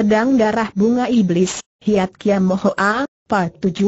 Pedang Darah Bunga Iblis, Hiat Kiam Mohoa, Part 17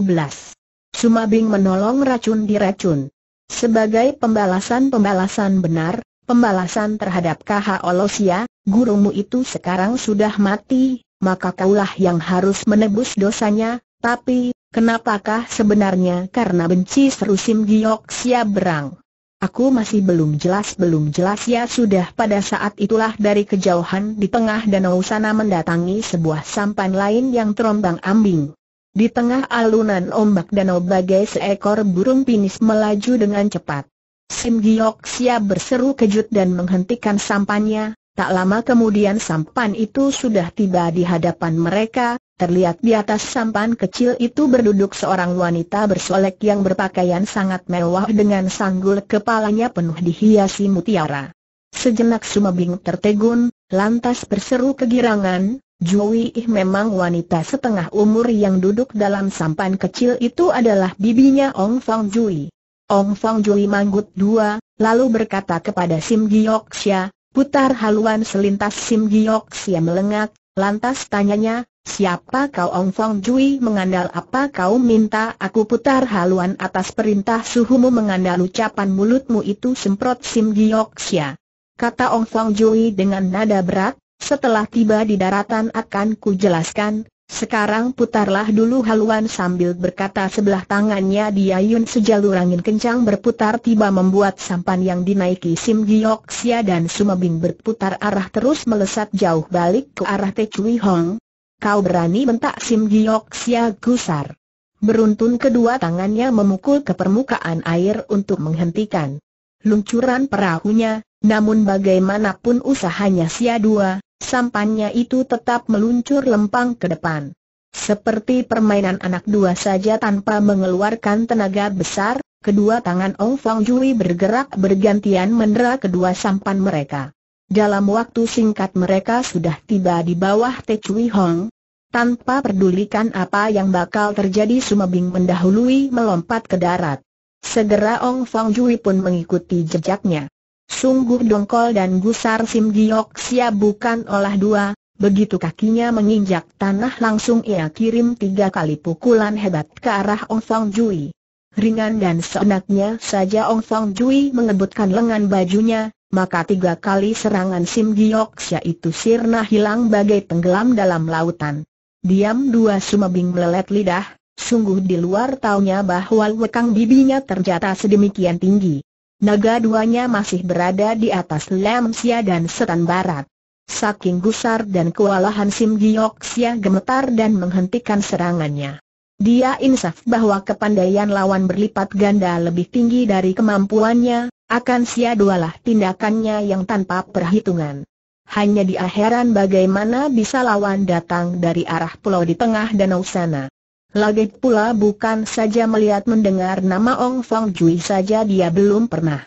Sumabing menolong racun di racun Sebagai pembalasan-pembalasan benar, pembalasan terhadap KH Olosia, gurumu itu sekarang sudah mati, maka kaulah yang harus menebus dosanya, tapi, kenapakah sebenarnya karena benci seru Giyok Sia Berang? Aku masih belum jelas belum jelas ya sudah pada saat itulah dari kejauhan di tengah danau sana mendatangi sebuah sampan lain yang terombang ambing. Di tengah alunan ombak danau bagai seekor burung pinis melaju dengan cepat. Sim Giok Sia berseru kejut dan menghentikan sampannya, Tak lama kemudian sampan itu sudah tiba di hadapan mereka, terlihat di atas sampan kecil itu berduduk seorang wanita bersolek yang berpakaian sangat mewah dengan sanggul kepalanya penuh dihiasi mutiara. Sejenak Sumabing tertegun, lantas berseru kegirangan, Jui memang wanita setengah umur yang duduk dalam sampan kecil itu adalah bibinya Ong Fang Jui. Ong Fang Jui manggut dua, lalu berkata kepada Sim Giok Xia. Putar haluan selintas Sim Giok Sia melengak, lantas tanyanya, siapa kau Ong Fong Jui mengandal apa kau minta aku putar haluan atas perintah suhumu mengandal ucapan mulutmu itu semprot Sim Giok Sia. Kata Ong Fong Jui dengan nada berat, setelah tiba di daratan akan ku jelaskan, sekarang putarlah dulu haluan sambil berkata sebelah tangannya diayun sejalur angin kencang berputar tiba membuat sampan yang dinaiki Sim Giok Sia dan Sumabing berputar arah terus melesat jauh balik ke arah Te Chui Hong. Kau berani bentak Sim Giok Sia gusar. Beruntun kedua tangannya memukul ke permukaan air untuk menghentikan luncuran perahunya, namun bagaimanapun usahanya Sia Dua, sampannya itu tetap meluncur lempang ke depan. Seperti permainan anak dua saja tanpa mengeluarkan tenaga besar, kedua tangan Ong Fang Jui bergerak bergantian mendera kedua sampan mereka. Dalam waktu singkat mereka sudah tiba di bawah Te Chui Hong. Tanpa pedulikan apa yang bakal terjadi Sumabing mendahului melompat ke darat. Segera Ong Fang Jui pun mengikuti jejaknya. Sungguh dongkol dan gusar Sim Giok Sia bukan olah dua, begitu kakinya menginjak tanah langsung ia kirim tiga kali pukulan hebat ke arah Ong Song Jui. Ringan dan seenaknya saja Ong Song Jui mengebutkan lengan bajunya, maka tiga kali serangan Sim Giok Sia itu sirna hilang bagai tenggelam dalam lautan. Diam dua sumabing melelet lidah, sungguh di luar taunya bahwa wekang bibinya terjata sedemikian tinggi. Naga duanya masih berada di atas Lam Sia dan Setan Barat. Saking gusar dan kewalahan Sim Sia gemetar dan menghentikan serangannya. Dia insaf bahwa kepandaian lawan berlipat ganda lebih tinggi dari kemampuannya, akan sia dualah tindakannya yang tanpa perhitungan. Hanya dia heran bagaimana bisa lawan datang dari arah pulau di tengah danau sana. Lagi pula bukan saja melihat mendengar nama Ong Fong Jui saja dia belum pernah.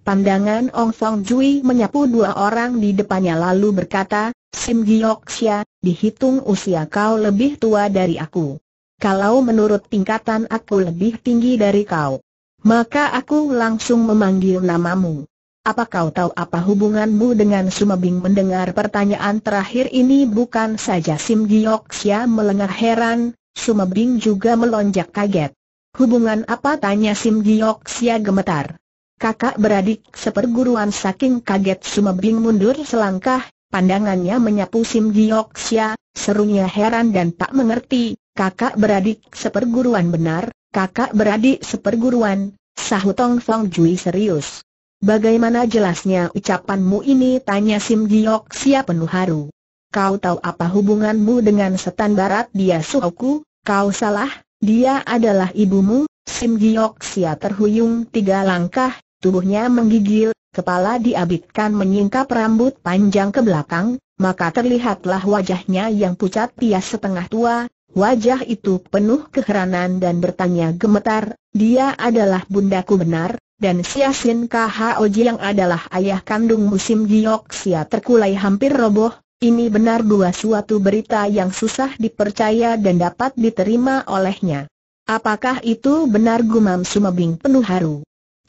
Pandangan Ong Fong Jui menyapu dua orang di depannya lalu berkata, Sim Xia, dihitung usia kau lebih tua dari aku. Kalau menurut tingkatan aku lebih tinggi dari kau, maka aku langsung memanggil namamu. Apa kau tahu apa hubunganmu dengan Sumabing mendengar pertanyaan terakhir ini bukan saja Sim Xia melengah heran, Sumebing juga melonjak kaget. Hubungan apa tanya Sim Giok Sia gemetar. Kakak beradik seperguruan saking kaget Sumebing mundur selangkah, pandangannya menyapu Sim Giok Sia, serunya heran dan tak mengerti, kakak beradik seperguruan benar, kakak beradik seperguruan, sahutong Tong Fong Jui serius. Bagaimana jelasnya ucapanmu ini tanya Sim Giok Sia penuh haru. Kau tahu apa hubunganmu dengan setan barat dia suku? Kau salah, dia adalah ibumu, Sim Sia terhuyung tiga langkah, tubuhnya menggigil, kepala diabitkan menyingkap rambut panjang ke belakang, maka terlihatlah wajahnya yang pucat pias setengah tua, wajah itu penuh keheranan dan bertanya gemetar, dia adalah bundaku benar, dan Sia Kha Oji yang adalah ayah kandung musim Sia terkulai hampir roboh, ini benar dua suatu berita yang susah dipercaya dan dapat diterima olehnya. Apakah itu benar gumam sumabing penuh haru?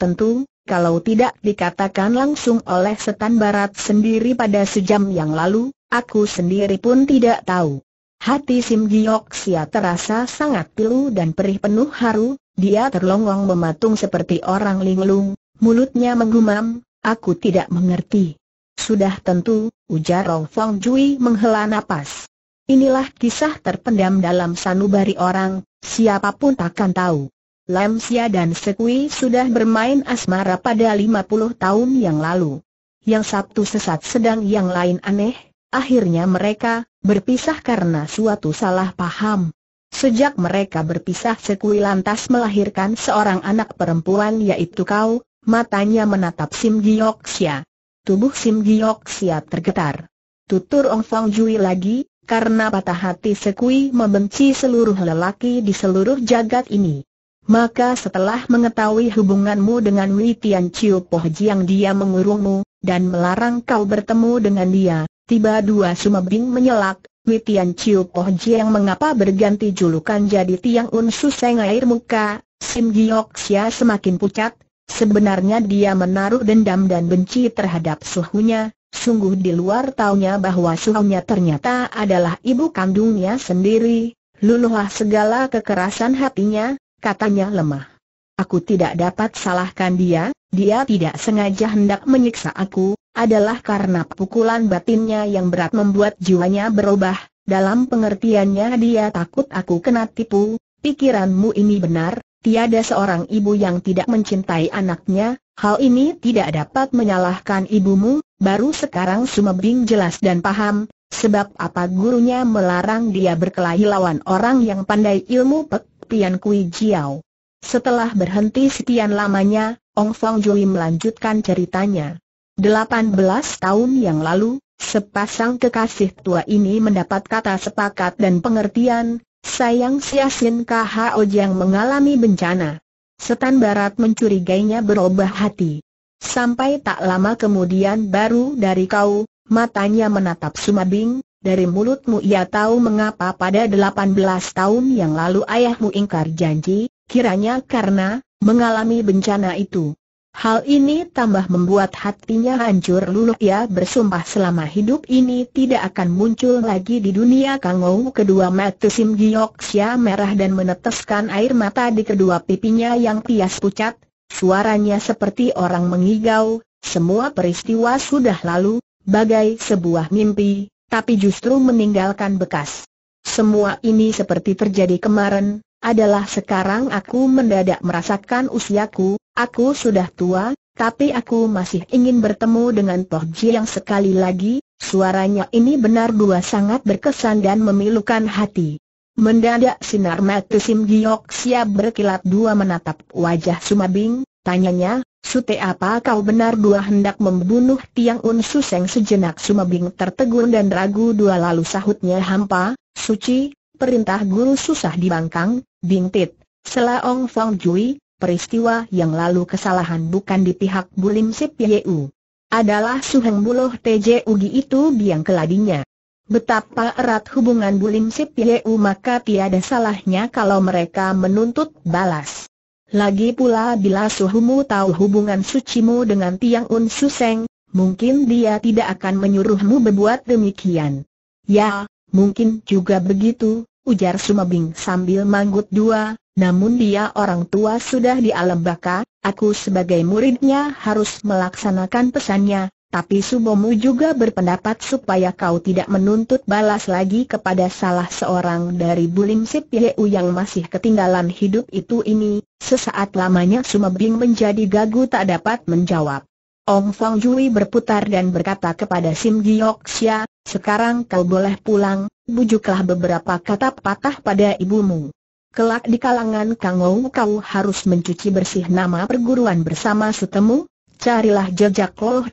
Tentu, kalau tidak dikatakan langsung oleh setan barat sendiri pada sejam yang lalu, aku sendiri pun tidak tahu. Hati Sim Giok Sia terasa sangat pilu dan perih penuh haru, dia terlongong mematung seperti orang linglung, mulutnya menggumam, aku tidak mengerti. Sudah tentu, ujar Rong Fong Jui menghela nafas. Inilah kisah terpendam dalam sanubari orang, siapapun takkan tahu. Lam Sia dan Sekui sudah bermain asmara pada 50 tahun yang lalu. Yang satu sesat sedang yang lain aneh, akhirnya mereka berpisah karena suatu salah paham. Sejak mereka berpisah Sekui lantas melahirkan seorang anak perempuan yaitu kau, matanya menatap Sim Giok Sia. Tubuh Sim Giok siap tergetar. Tutur Ong Fong Jui lagi, karena patah hati Sekui membenci seluruh lelaki di seluruh jagat ini. Maka setelah mengetahui hubunganmu dengan Wei Tian Chiu Poh Jiang dia mengurungmu, dan melarang kau bertemu dengan dia, tiba dua sumebing menyelak, Wei Tian Chiu Poh Jiang mengapa berganti julukan jadi Tiang Un Su Seng Air Muka, Sim Giok Xia semakin pucat, Sebenarnya dia menaruh dendam dan benci terhadap suhunya, sungguh di luar taunya bahwa suhunya ternyata adalah ibu kandungnya sendiri, luluhlah segala kekerasan hatinya, katanya lemah. Aku tidak dapat salahkan dia, dia tidak sengaja hendak menyiksa aku, adalah karena pukulan batinnya yang berat membuat jiwanya berubah, dalam pengertiannya dia takut aku kena tipu, pikiranmu ini benar, Tiada seorang ibu yang tidak mencintai anaknya, hal ini tidak dapat menyalahkan ibumu, baru sekarang Sumebing jelas dan paham, sebab apa gurunya melarang dia berkelahi lawan orang yang pandai ilmu Pek pian Kui Jiao. Setelah berhenti sekian lamanya, Ong Fong Jui melanjutkan ceritanya. 18 tahun yang lalu, sepasang kekasih tua ini mendapat kata sepakat dan pengertian, Sayang Siasin KHO yang mengalami bencana. Setan Barat mencurigainya berubah hati. Sampai tak lama kemudian baru dari kau, matanya menatap Sumabing, dari mulutmu ia tahu mengapa pada 18 tahun yang lalu ayahmu ingkar janji, kiranya karena mengalami bencana itu. Hal ini tambah membuat hatinya hancur luluh ia bersumpah selama hidup ini tidak akan muncul lagi di dunia Kangou kedua mata Sim Giok Sia merah dan meneteskan air mata di kedua pipinya yang pias pucat, suaranya seperti orang mengigau, semua peristiwa sudah lalu, bagai sebuah mimpi, tapi justru meninggalkan bekas. Semua ini seperti terjadi kemarin, adalah sekarang aku mendadak merasakan usiaku, Aku sudah tua, tapi aku masih ingin bertemu dengan Toh Ji yang sekali lagi, suaranya ini benar dua sangat berkesan dan memilukan hati. Mendadak sinar mata Sim Giok siap berkilat dua menatap wajah Sumabing, tanyanya, Sute apa kau benar dua hendak membunuh Tiang Un Suseng sejenak Sumabing tertegun dan ragu dua lalu sahutnya hampa, Suci, perintah guru susah dibangkang, Bingtit, Selaong Fong Jui, peristiwa yang lalu kesalahan bukan di pihak Bulim Sip Yeu. Adalah Suheng Buloh TJ Ugi itu biang keladinya. Betapa erat hubungan Bulim Sip Yeu maka tiada salahnya kalau mereka menuntut balas. Lagi pula bila Suhumu tahu hubungan sucimu dengan Tiang Un Suseng, mungkin dia tidak akan menyuruhmu berbuat demikian. Ya, mungkin juga begitu, ujar Sumabing sambil manggut dua, namun dia orang tua sudah di alam baka, aku sebagai muridnya harus melaksanakan pesannya, tapi Subomu juga berpendapat supaya kau tidak menuntut balas lagi kepada salah seorang dari Bulim Sip Yeu yang masih ketinggalan hidup itu ini. Sesaat lamanya Sumabing menjadi gagu tak dapat menjawab. Ong Fong Jui berputar dan berkata kepada Sim Giok Sia, sekarang kau boleh pulang, bujuklah beberapa kata patah pada ibumu. Kelak di kalangan Kang Kangou kau harus mencuci bersih nama perguruan bersama setemu, carilah jejak Loh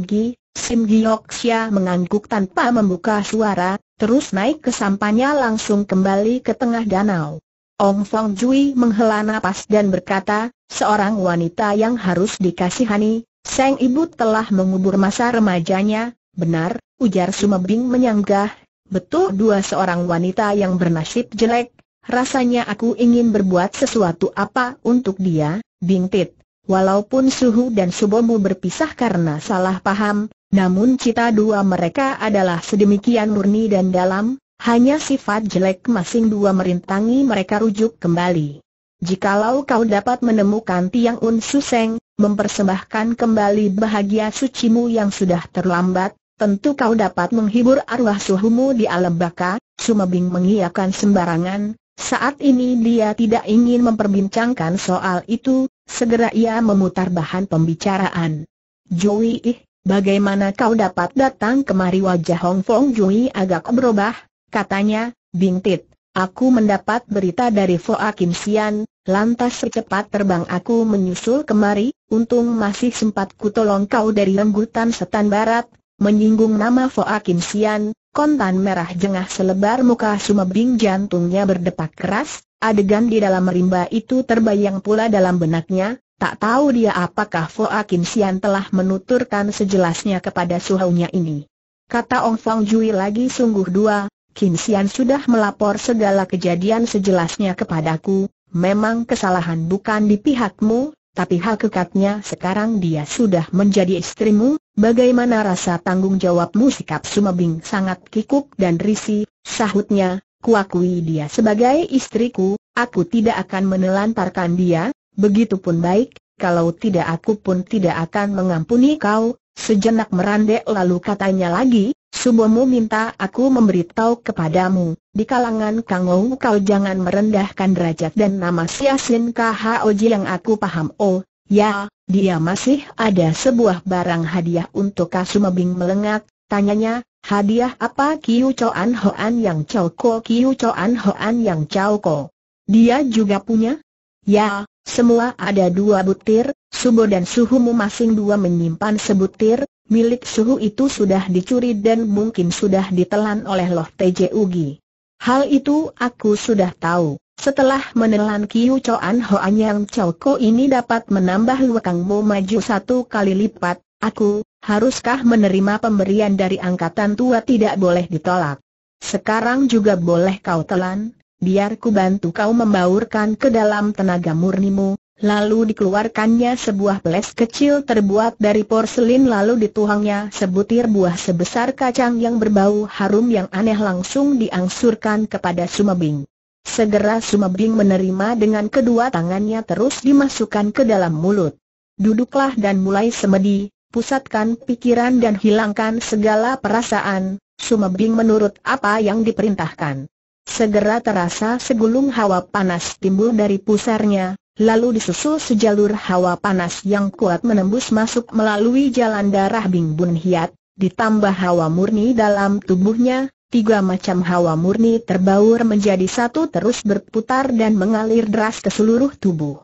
Ugi. Sim Giok Sia mengangguk tanpa membuka suara, terus naik ke sampannya langsung kembali ke tengah danau. Ong Fong Jui menghela napas dan berkata, seorang wanita yang harus dikasihani, Sang ibu telah mengubur masa remajanya, benar, ujar Sumebing menyanggah, betul dua seorang wanita yang bernasib jelek, rasanya aku ingin berbuat sesuatu apa untuk dia, Bing Tit. Walaupun Suhu dan Subomu berpisah karena salah paham, namun cita dua mereka adalah sedemikian murni dan dalam, hanya sifat jelek masing dua merintangi mereka rujuk kembali. Jikalau kau dapat menemukan Tiang Un Suseng, mempersembahkan kembali bahagia sucimu yang sudah terlambat, tentu kau dapat menghibur arwah suhumu di alam baka, Sumebing mengiyakan sembarangan, saat ini dia tidak ingin memperbincangkan soal itu, segera ia memutar bahan pembicaraan. Jui ih, bagaimana kau dapat datang kemari wajah Hong Fong Jui agak berubah, katanya, Bing tit, aku mendapat berita dari Foa Kim Sian, Lantas secepat terbang aku menyusul kemari, untung masih sempat kutolong kau dari lembutan setan barat, menyinggung nama Foa Kim Sian, kontan merah jengah selebar muka sumabing jantungnya berdepak keras, adegan di dalam rimba itu terbayang pula dalam benaknya, tak tahu dia apakah Foa Kim Sian telah menuturkan sejelasnya kepada suhaunya ini. Kata Ong Fang Jui lagi sungguh dua, Kim Sian sudah melapor segala kejadian sejelasnya kepadaku, Memang kesalahan bukan di pihakmu, tapi hal kekatnya sekarang dia sudah menjadi istrimu, bagaimana rasa tanggung jawabmu sikap Sumabing sangat kikuk dan risih, sahutnya, kuakui dia sebagai istriku, aku tidak akan menelantarkan dia, begitupun baik, kalau tidak aku pun tidak akan mengampuni kau, sejenak merandek lalu katanya lagi, Subomo minta aku memberitahu kepadamu, di kalangan Kangou kau jangan merendahkan derajat dan nama Siasin Khaoji yang aku paham. Oh, ya, dia masih ada sebuah barang hadiah untuk Kasumebing melengak, tanyanya, hadiah apa Kiu Choan Hoan yang Chow Ko Kiu Choan Hoan yang Chow Ko. Dia juga punya? Ya, semua ada dua butir, Subo dan Suhumu masing dua menyimpan sebutir, milik suhu itu sudah dicuri dan mungkin sudah ditelan oleh Loh TJ Ugi. Hal itu aku sudah tahu. Setelah menelan Kiu Choan Hoan Yang Choko ini dapat menambah luakangmu maju satu kali lipat, aku, haruskah menerima pemberian dari angkatan tua tidak boleh ditolak. Sekarang juga boleh kau telan, biar ku bantu kau membaurkan ke dalam tenaga murnimu, lalu dikeluarkannya sebuah peles kecil terbuat dari porselin lalu dituangnya sebutir buah sebesar kacang yang berbau harum yang aneh langsung diangsurkan kepada Sumabing. Segera Sumabing menerima dengan kedua tangannya terus dimasukkan ke dalam mulut. Duduklah dan mulai semedi, pusatkan pikiran dan hilangkan segala perasaan, Sumabing menurut apa yang diperintahkan. Segera terasa segulung hawa panas timbul dari pusarnya, lalu disusul sejalur hawa panas yang kuat menembus masuk melalui jalan darah Bing Bun Hiat, ditambah hawa murni dalam tubuhnya, tiga macam hawa murni terbaur menjadi satu terus berputar dan mengalir deras ke seluruh tubuh.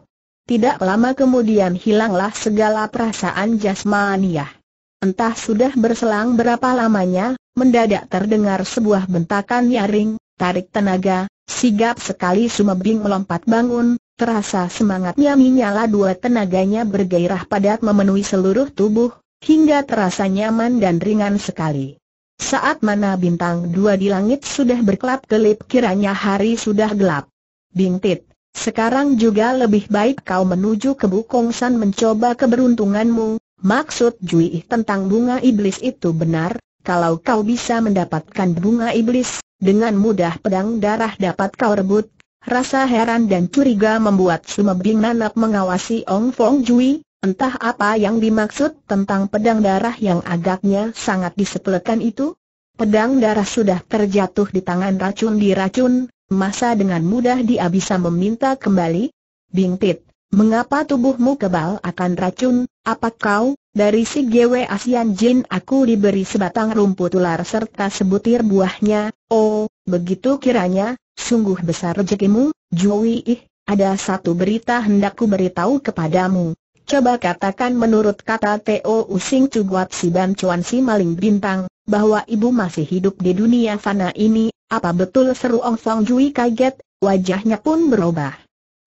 Tidak lama kemudian hilanglah segala perasaan jasmaniah. Entah sudah berselang berapa lamanya, mendadak terdengar sebuah bentakan nyaring, tarik tenaga, sigap sekali Sumebing melompat bangun, Terasa semangatnya menyala dua tenaganya bergairah padat memenuhi seluruh tubuh, hingga terasa nyaman dan ringan sekali. Saat mana bintang dua di langit sudah berkelap-kelip kiranya hari sudah gelap. Bintit, sekarang juga lebih baik kau menuju ke Bukongsan mencoba keberuntunganmu, maksud Jui tentang bunga iblis itu benar, kalau kau bisa mendapatkan bunga iblis, dengan mudah pedang darah dapat kau rebut, Rasa heran dan curiga membuat Sume Bing Nanak mengawasi Ong Fong Jui, entah apa yang dimaksud tentang pedang darah yang agaknya sangat disepelekan itu. Pedang darah sudah terjatuh di tangan racun di racun, masa dengan mudah dia bisa meminta kembali? Bing Tit, mengapa tubuhmu kebal akan racun, apa kau, dari si GW Asian Jin aku diberi sebatang rumput ular serta sebutir buahnya, oh, begitu kiranya, Sungguh besar rezekimu, Jui ih, ada satu berita hendakku beritahu kepadamu. Coba katakan menurut kata Teo Using Cuguat si Ban Chuan si Maling Bintang, bahwa ibu masih hidup di dunia fana ini, apa betul seru Ong Fong Jui kaget, wajahnya pun berubah.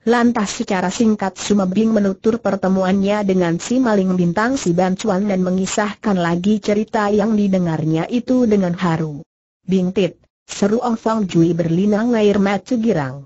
Lantas secara singkat Sumabing menutur pertemuannya dengan si Maling Bintang si Ban dan mengisahkan lagi cerita yang didengarnya itu dengan haru. Bing tit. Seru Ong Jui berlinang air mata girang.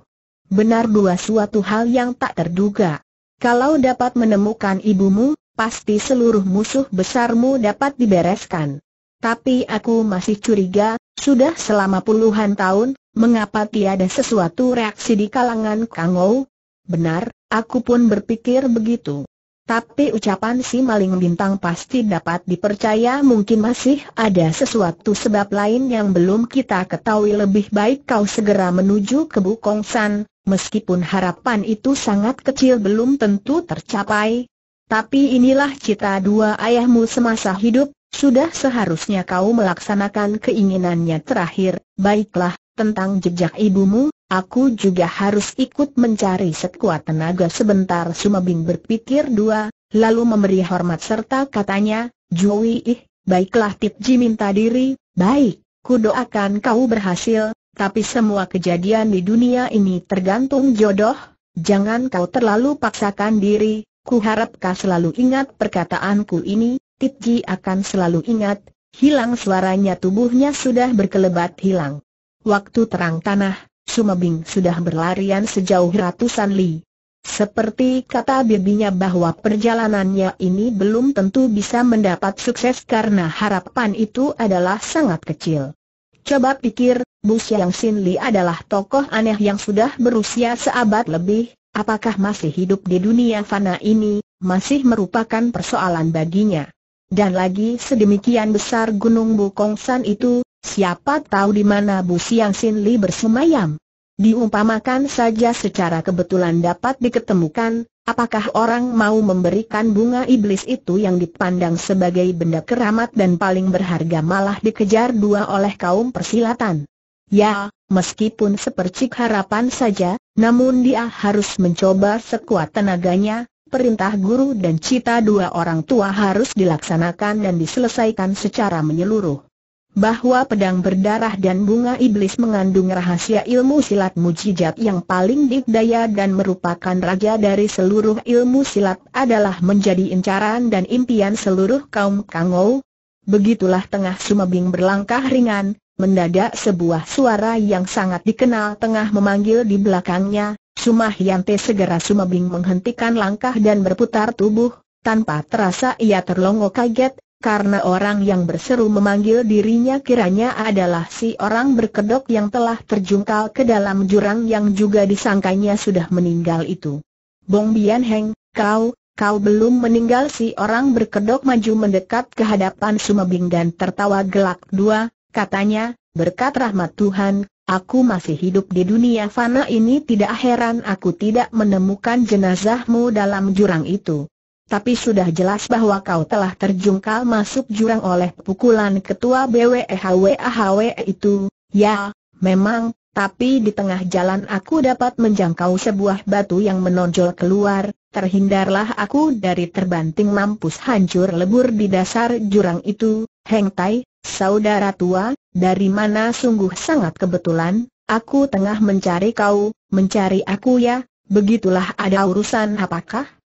Benar dua suatu hal yang tak terduga. Kalau dapat menemukan ibumu, pasti seluruh musuh besarmu dapat dibereskan. Tapi aku masih curiga, sudah selama puluhan tahun, mengapa tiada sesuatu reaksi di kalangan Kangou? Benar, aku pun berpikir begitu. Tapi ucapan si maling bintang pasti dapat dipercaya mungkin masih ada sesuatu sebab lain yang belum kita ketahui lebih baik kau segera menuju ke Bukong San, meskipun harapan itu sangat kecil belum tentu tercapai. Tapi inilah cita dua ayahmu semasa hidup, sudah seharusnya kau melaksanakan keinginannya terakhir, baiklah, tentang jejak ibumu, Aku juga harus ikut mencari sekuat tenaga sebentar Sumabing berpikir dua, lalu memberi hormat serta katanya, Jui ih, baiklah Tip Ji minta diri, baik, doakan kau berhasil, tapi semua kejadian di dunia ini tergantung jodoh, jangan kau terlalu paksakan diri, ku harap kau selalu ingat perkataanku ini, Tip Ji akan selalu ingat, hilang suaranya tubuhnya sudah berkelebat hilang. Waktu terang tanah, Sumabing sudah berlarian sejauh ratusan li. Seperti kata bibinya bahwa perjalanannya ini belum tentu bisa mendapat sukses karena harapan itu adalah sangat kecil. Coba pikir, Bu Xiang Sin Li adalah tokoh aneh yang sudah berusia seabad lebih, apakah masih hidup di dunia fana ini, masih merupakan persoalan baginya. Dan lagi sedemikian besar Gunung Bukongsan itu, siapa tahu di mana Bu Xiang Sin Li bersemayam. Diumpamakan saja secara kebetulan dapat diketemukan, apakah orang mau memberikan bunga iblis itu yang dipandang sebagai benda keramat dan paling berharga malah dikejar dua oleh kaum persilatan? Ya, meskipun sepercik harapan saja, namun dia harus mencoba sekuat tenaganya, perintah guru dan cita dua orang tua harus dilaksanakan dan diselesaikan secara menyeluruh bahwa pedang berdarah dan bunga iblis mengandung rahasia ilmu silat mujizat yang paling dikdaya dan merupakan raja dari seluruh ilmu silat adalah menjadi incaran dan impian seluruh kaum Kangou. Begitulah tengah Sumebing berlangkah ringan, mendadak sebuah suara yang sangat dikenal tengah memanggil di belakangnya, Sumahyante segera Sumebing menghentikan langkah dan berputar tubuh, tanpa terasa ia terlongo kaget, karena orang yang berseru memanggil dirinya kiranya adalah si orang berkedok yang telah terjungkal ke dalam jurang yang juga disangkanya sudah meninggal itu. Bong Bian Heng, kau, kau belum meninggal si orang berkedok maju mendekat ke hadapan Sumabing dan tertawa gelak dua, katanya, berkat rahmat Tuhan, Aku masih hidup di dunia fana ini tidak heran aku tidak menemukan jenazahmu dalam jurang itu tapi sudah jelas bahwa kau telah terjungkal masuk jurang oleh pukulan ketua BWEHWAHW e e itu, ya, memang, tapi di tengah jalan aku dapat menjangkau sebuah batu yang menonjol keluar, terhindarlah aku dari terbanting mampus hancur lebur di dasar jurang itu, Heng Tai, saudara tua, dari mana sungguh sangat kebetulan, aku tengah mencari kau, mencari aku ya, begitulah ada urusan apakah?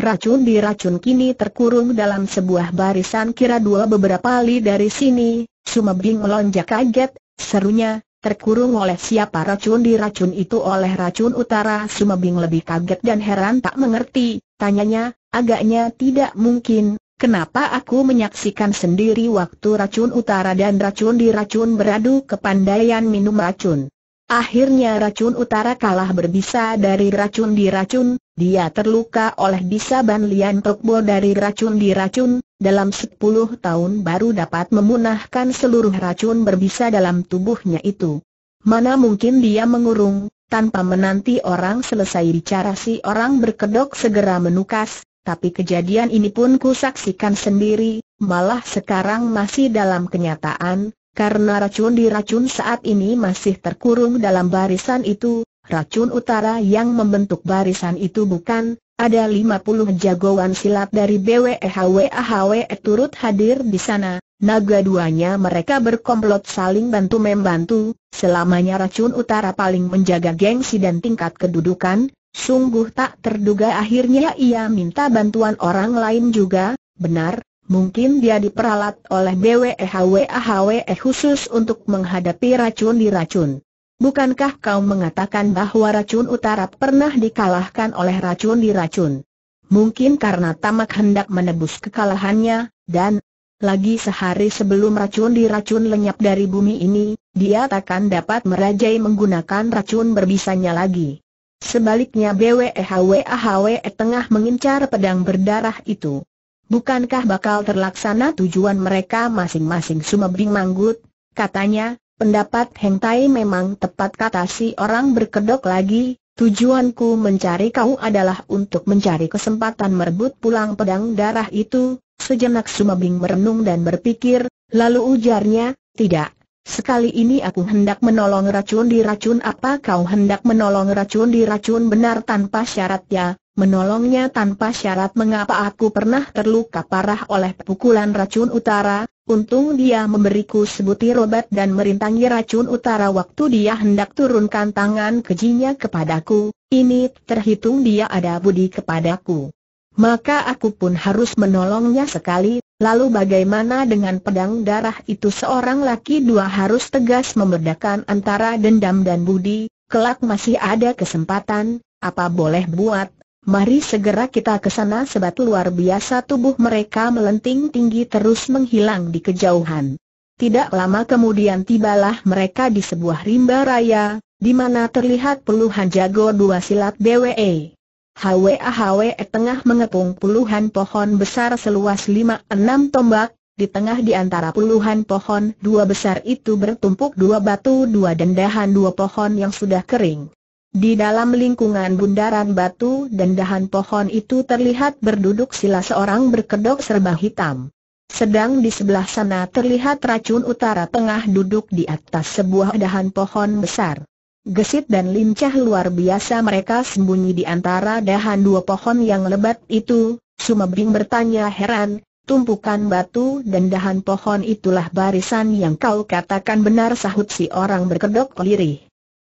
racun di racun kini terkurung dalam sebuah barisan kira dua beberapa li dari sini, Sumebing melonjak kaget, serunya, terkurung oleh siapa racun di racun itu oleh racun utara Sumebing lebih kaget dan heran tak mengerti, tanyanya, agaknya tidak mungkin, Kenapa aku menyaksikan sendiri waktu racun utara dan racun di racun beradu kepandaian minum racun? Akhirnya racun utara kalah berbisa dari racun diracun, dia terluka oleh bisa Ban Lian Tokbo dari racun diracun, dalam 10 tahun baru dapat memunahkan seluruh racun berbisa dalam tubuhnya itu. Mana mungkin dia mengurung, tanpa menanti orang selesai bicara si orang berkedok segera menukas, tapi kejadian ini pun kusaksikan sendiri, malah sekarang masih dalam kenyataan, karena racun di racun saat ini masih terkurung dalam barisan itu, racun utara yang membentuk barisan itu bukan, ada 50 jagoan silat dari BWEHWAHW e e turut hadir di sana, naga duanya mereka berkomplot saling bantu-membantu, selamanya racun utara paling menjaga gengsi dan tingkat kedudukan, sungguh tak terduga akhirnya ia minta bantuan orang lain juga, benar, Mungkin dia diperalat oleh BWEHWAHWE khusus untuk menghadapi racun di racun. Bukankah kau mengatakan bahwa racun utara pernah dikalahkan oleh racun di racun? Mungkin karena tamak hendak menebus kekalahannya, dan lagi sehari sebelum racun di racun lenyap dari bumi ini, dia takkan dapat merajai menggunakan racun berbisanya lagi. Sebaliknya BWEHWAHWE tengah mengincar pedang berdarah itu. Bukankah bakal terlaksana tujuan mereka masing-masing Sumebing Manggut? Katanya, pendapat Heng Tai memang tepat kata si orang berkedok lagi, tujuanku mencari kau adalah untuk mencari kesempatan merebut pulang pedang darah itu, sejenak Sumebing merenung dan berpikir, lalu ujarnya, tidak, Sekali ini aku hendak menolong racun di racun apa kau hendak menolong racun di racun benar tanpa syarat ya menolongnya tanpa syarat mengapa aku pernah terluka parah oleh pukulan racun utara, untung dia memberiku sebutir obat dan merintangi racun utara waktu dia hendak turunkan tangan kejinya kepadaku, ini terhitung dia ada budi kepadaku. Maka aku pun harus menolongnya sekali, Lalu bagaimana dengan pedang darah itu seorang laki dua harus tegas memerdekakan antara dendam dan budi, kelak masih ada kesempatan, apa boleh buat, mari segera kita ke sana sebat luar biasa tubuh mereka melenting tinggi terus menghilang di kejauhan. Tidak lama kemudian tibalah mereka di sebuah rimba raya, di mana terlihat puluhan jago dua silat BWE. HWA-HWE tengah mengepung puluhan pohon besar seluas 5-6 tombak, di tengah di antara puluhan pohon dua besar itu bertumpuk dua batu dua dendahan dua pohon yang sudah kering. Di dalam lingkungan bundaran batu dan dahan pohon itu terlihat berduduk sila seorang berkedok serba hitam. Sedang di sebelah sana terlihat racun utara tengah duduk di atas sebuah dahan pohon besar. Gesit dan lincah luar biasa mereka sembunyi di antara dahan dua pohon yang lebat itu, Sumebing bertanya heran, tumpukan batu dan dahan pohon itulah barisan yang kau katakan benar sahut si orang berkedok lirih.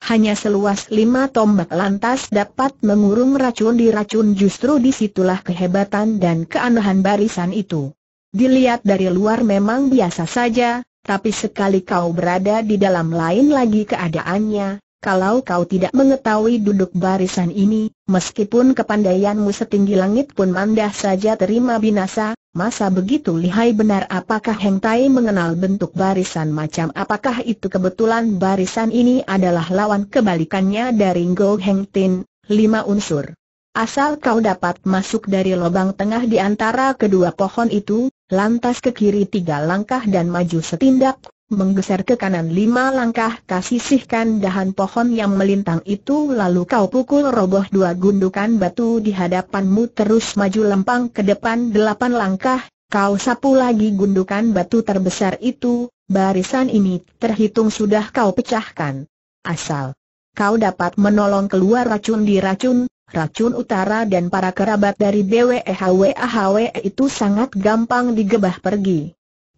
Hanya seluas lima tombak lantas dapat mengurung racun di racun justru disitulah kehebatan dan keanehan barisan itu. Dilihat dari luar memang biasa saja, tapi sekali kau berada di dalam lain lagi keadaannya, kalau kau tidak mengetahui duduk barisan ini, meskipun kepandaianmu setinggi langit pun mandah saja terima binasa, masa begitu lihai benar apakah Heng Tai mengenal bentuk barisan macam apakah itu kebetulan barisan ini adalah lawan kebalikannya dari Ngo Heng Tin, lima unsur. Asal kau dapat masuk dari lubang tengah di antara kedua pohon itu, lantas ke kiri tiga langkah dan maju setindak, menggeser ke kanan lima langkah kasisihkan dahan pohon yang melintang itu lalu kau pukul roboh dua gundukan batu di hadapanmu terus maju lempang ke depan delapan langkah, kau sapu lagi gundukan batu terbesar itu, barisan ini terhitung sudah kau pecahkan. Asal kau dapat menolong keluar racun di racun, racun utara dan para kerabat dari BWEHWAHW e e itu sangat gampang digebah pergi.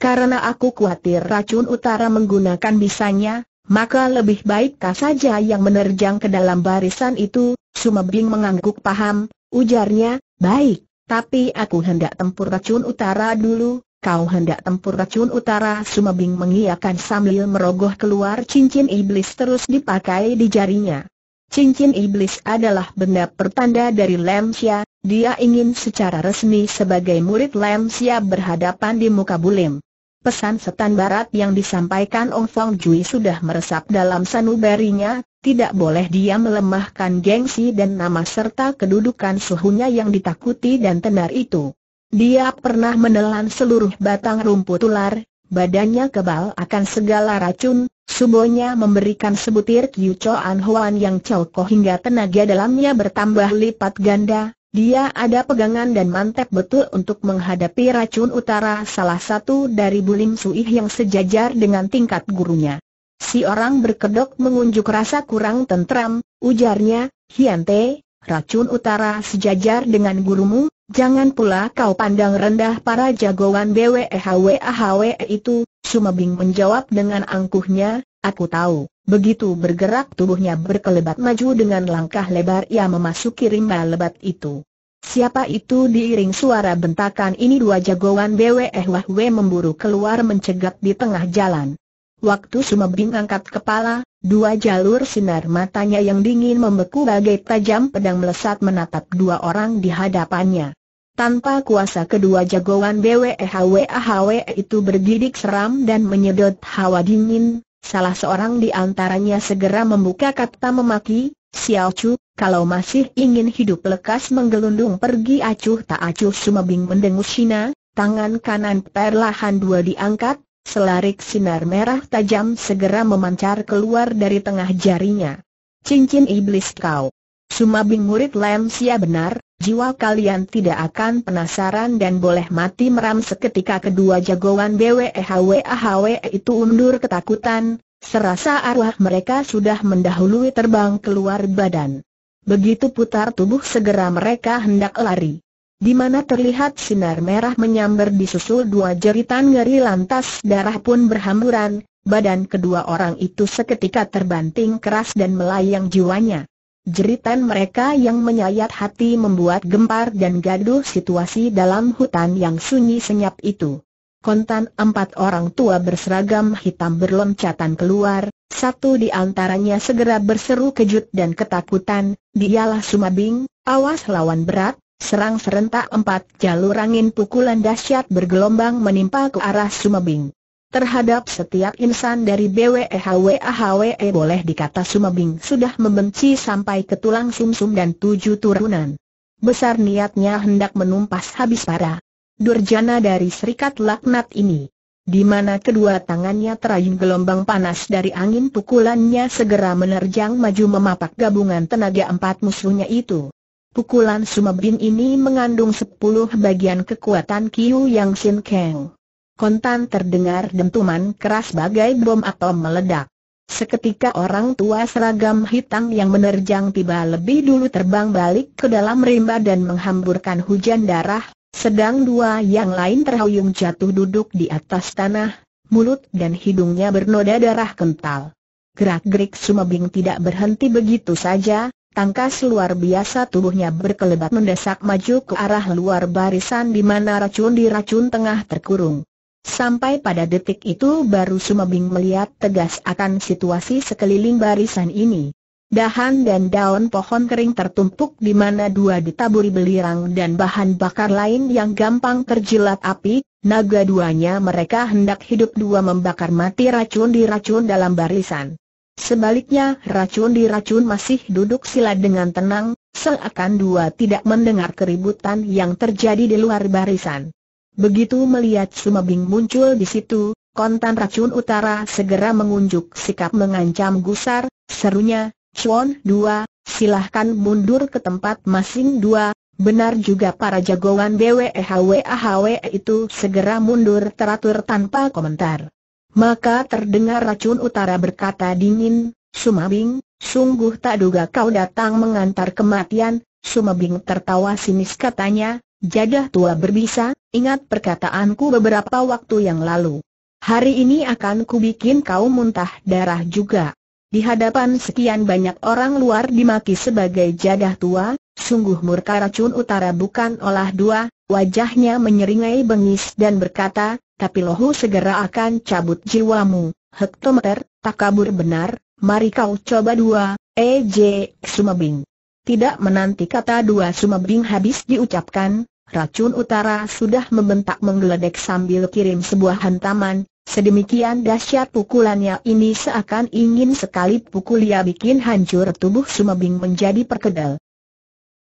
Karena aku khawatir racun utara menggunakan bisanya, maka lebih baik kau saja yang menerjang ke dalam barisan itu, Sumebing mengangguk paham, ujarnya, baik, tapi aku hendak tempur racun utara dulu, kau hendak tempur racun utara Sumebing mengiyakan sambil merogoh keluar cincin iblis terus dipakai di jarinya. Cincin iblis adalah benda pertanda dari Lemsia, dia ingin secara resmi sebagai murid Lemsia berhadapan di muka bulim. Pesan setan barat yang disampaikan Ong Fong Jui sudah meresap dalam sanubarinya, tidak boleh dia melemahkan gengsi dan nama serta kedudukan suhunya yang ditakuti dan tenar itu. Dia pernah menelan seluruh batang rumput ular, badannya kebal akan segala racun, subonya memberikan sebutir Kiu Choan Huan yang celko hingga tenaga dalamnya bertambah lipat ganda, dia ada pegangan dan mantep betul untuk menghadapi racun utara salah satu dari Bulim Suih yang sejajar dengan tingkat gurunya. Si orang berkedok mengunjuk rasa kurang tentram, ujarnya, Hiante, racun utara sejajar dengan gurumu, jangan pula kau pandang rendah para jagoan BWEHWAHWE e itu, Sumabing menjawab dengan angkuhnya, Aku tahu, begitu bergerak tubuhnya berkelebat maju dengan langkah lebar ia memasuki rimba lebat itu. Siapa itu diiring suara bentakan ini dua jagoan BWE eh Wahwe memburu keluar mencegat di tengah jalan. Waktu Sumebing angkat kepala, dua jalur sinar matanya yang dingin membeku bagai tajam pedang melesat menatap dua orang di hadapannya. Tanpa kuasa kedua jagoan BWE HWE eh itu bergidik seram dan menyedot hawa dingin, Salah seorang di antaranya segera membuka kata memaki, Xiao Chu, kalau masih ingin hidup lekas menggelundung pergi acuh tak acuh sumebing mendengus Sina, tangan kanan perlahan dua diangkat, selarik sinar merah tajam segera memancar keluar dari tengah jarinya. Cincin iblis kau. Sumabing murid Lemsia benar, jiwa kalian tidak akan penasaran dan boleh mati meram seketika kedua jagoan BWEHWAHWE e itu undur ketakutan, serasa arwah mereka sudah mendahului terbang keluar badan. Begitu putar tubuh segera mereka hendak lari. Di mana terlihat sinar merah menyambar disusul dua jeritan ngeri lantas darah pun berhamburan, badan kedua orang itu seketika terbanting keras dan melayang jiwanya. Jeritan mereka yang menyayat hati membuat gempar dan gaduh situasi dalam hutan yang sunyi senyap itu. Kontan empat orang tua berseragam hitam berloncatan keluar, satu di antaranya segera berseru kejut dan ketakutan, dialah Sumabing, awas lawan berat, serang serentak empat jalur angin pukulan dahsyat bergelombang menimpa ke arah Sumabing terhadap setiap insan dari BWEHWAHWE e boleh dikata Sumabing sudah membenci sampai ke tulang sumsum -sum dan tujuh turunan. Besar niatnya hendak menumpas habis para durjana dari serikat laknat ini. Di mana kedua tangannya terayun gelombang panas dari angin pukulannya segera menerjang maju memapak gabungan tenaga empat musuhnya itu. Pukulan Sumabin ini mengandung sepuluh bagian kekuatan Kiu Yang Sin Kang kontan terdengar dentuman keras bagai bom atom meledak. Seketika orang tua seragam hitam yang menerjang tiba lebih dulu terbang balik ke dalam rimba dan menghamburkan hujan darah, sedang dua yang lain terhuyung jatuh duduk di atas tanah, mulut dan hidungnya bernoda darah kental. Gerak-gerik Sumabing tidak berhenti begitu saja, Tangkas luar biasa tubuhnya berkelebat mendesak maju ke arah luar barisan di mana racun diracun tengah terkurung. Sampai pada detik itu baru Sumabing melihat tegas akan situasi sekeliling barisan ini. Dahan dan daun pohon kering tertumpuk di mana dua ditaburi belirang dan bahan bakar lain yang gampang terjilat api, naga duanya mereka hendak hidup dua membakar mati racun di racun dalam barisan. Sebaliknya racun di racun masih duduk sila dengan tenang, seakan dua tidak mendengar keributan yang terjadi di luar barisan. Begitu melihat Sumabing muncul di situ, kontan racun utara segera mengunjuk sikap mengancam gusar, serunya, Chuan dua, silahkan mundur ke tempat masing dua, Benar juga para jagoan BWEHWAHW e e itu segera mundur teratur tanpa komentar. Maka terdengar racun utara berkata dingin, Sumabing, sungguh tak duga kau datang mengantar kematian, Sumabing tertawa sinis katanya, Jadah tua berbisa, ingat perkataanku beberapa waktu yang lalu. Hari ini akan kubikin kau muntah darah juga. Di hadapan sekian banyak orang luar dimaki sebagai jadah tua, sungguh murka racun utara bukan olah dua, wajahnya menyeringai bengis dan berkata, tapi lohu segera akan cabut jiwamu, hektometer, tak kabur benar, mari kau coba dua, EJ, Sumabing. Tidak menanti kata dua Sumabing habis diucapkan, Racun Utara sudah membentak menggeledek sambil kirim sebuah hantaman, sedemikian dahsyat pukulannya ini seakan ingin sekali pukul ia bikin hancur tubuh Sumabing menjadi perkedel.